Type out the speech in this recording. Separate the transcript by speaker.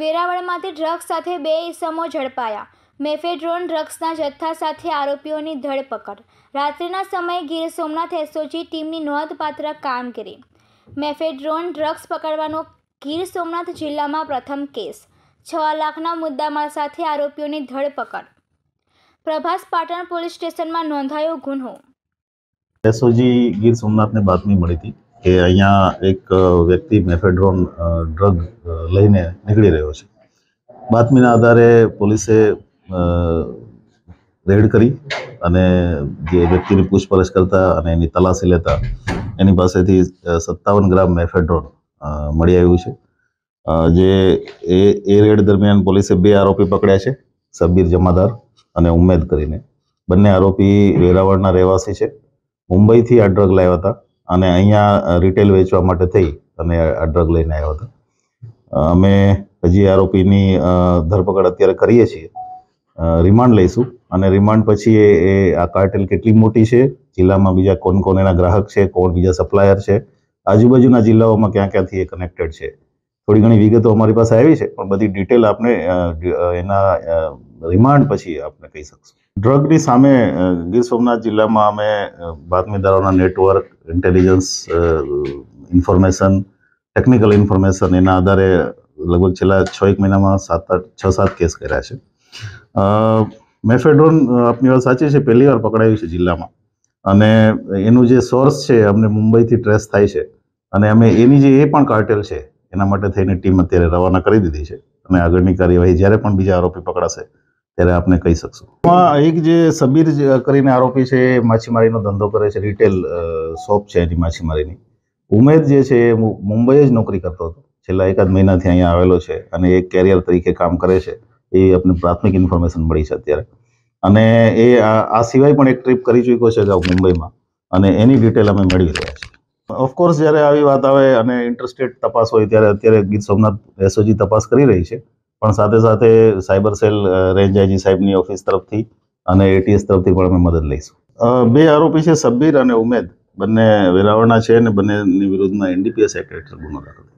Speaker 1: વેરાવળમાંથી drugs સાથે બે ઇસમો ઝડપાયા મેફેડ્રોન ડ્રગ્સના જથ્થા સાથે આરોપીઓની ધરપકડ રાત્રિના સમયે ગીર સોમનાથ એસઓજી ટીમની નોંધપાત્ર કામગીરી મેફેડ્રોન ડ્રગ્સ પકડવાનો ગીર સોમનાથ જિલ્લામાં પ્રથમ કેસ છ લાખના મુદ્દામાલ સાથે આરોપીઓની ધરપકડ પ્રભાસ પાટણ પોલીસ સ્ટેશનમાં નોંધાયો ગુનો
Speaker 2: એસઓજી ગીર સોમનાથને બાતમી મળી હતી કે અહીંયા એક વ્યક્તિ મેફેડ્રોન ડ્રગ લઈને નીકળી રહ્યો છે બાતમીના આધારે પોલીસે રેડ કરી અને જે વ્યક્તિની પૂછપરછ કરતા અને એની તલાશી લેતા એની પાસેથી સત્તાવન ગ્રામ મેફેડ્રોન મળી આવ્યું છે જે એ એ રેડ દરમિયાન પોલીસે બે આરોપી પકડ્યા છે સબીર જમાદાર અને ઉમેદ કરીને બંને આરોપી વેરાવળના રહેવાસી છે મુંબઈથી આ ડ્રગ લાવ્યા હતા અને અહીંયા રિટેલ વેચવા માટે થઈ અને આ ડ્રગ લઈને આવ્યા હતા અમે હજી આરોપીની ધરપકડ અત્યારે કરીએ છીએ રિમાન્ડ લઈશું અને રિમાન્ડ પછી એ આ કાર્ટેલ કેટલી મોટી છે જિલ્લામાં બીજા કોણ કોણ એના ગ્રાહક છે કોણ બીજા સપ્લાયર છે આજુબાજુના જિલ્લાઓમાં ક્યાં ક્યાંથી એ કનેક્ટેડ છે થોડી ઘણી વિગતો અમારી પાસે આવી છે પણ બધી ડિટેલ આપણે એના રિમાન્ડ પછી આપણે કહી શકશું ડ્રગની સામે ગીર સોમનાથ જિલ્લામાં અમે બાતમીદારોના network intelligence information technical information એના આધારે લગભગ છેલ્લા છ એક મહિનામાં સાત આઠ છ સાત કેસ કર્યા છે મેફેડ્રોન આપની વાત સાચી છે પહેલી વાર પકડાયું છે જિલ્લામાં અને એનું જે સોર્સ છે અમને મુંબઈથી ટ્રેસ થાય છે અને અમે એની જે એ પણ કાર્ટેલ છે એના માટે થઈને ટીમ અત્યારે રવાના કરી દીધી છે અને આગળની કાર્યવાહી જ્યારે પણ બીજા આરોપી પકડાશે ત્યારે આપને કહી શકશું એક જે સબીર કરીને આરોપી છે એ માછીમારીનો ધંધો કરે છે રિટેલ શોપ છે એની માછીમારીની ઉમેદ જે છે એ મુંબઈ જ નોકરી કરતો હતો છેલ્લા એકાદ મહિનાથી અહીંયા આવેલો છે અને એક કેરિયર તરીકે કામ કરે છે એ આપણને પ્રાથમિક ઇન્ફોર્મેશન મળી છે અત્યારે અને એ આ સિવાય પણ એક ટ્રીપ કરી ચૂક્યો છે અગાઉ મુંબઈમાં અને એની ડિટેલ અમે મેળવી રહ્યા છીએ ઓફકોર્સ જ્યારે આવી વાત આવે અને ઇન્ટરેસ્ટેડ તપાસ હોય ત્યારે અત્યારે ગીત સોમનાથ એસઓજી તપાસ કરી રહી છે પણ સાથે સાથે સાયબર સેલ રેન્જ આઈજી સાહેબની ઓફિસ તરફથી અને એટીએસ તરફથી પણ અમે મદદ લઈશું બે આરોપી છે સબ્બીર અને ઉમેદ બંને વેરાવળના છે અને બંનેની વિરુદ્ધમાં એનડીપીએસ એક્ટ હેઠળ ગુનો દાખલ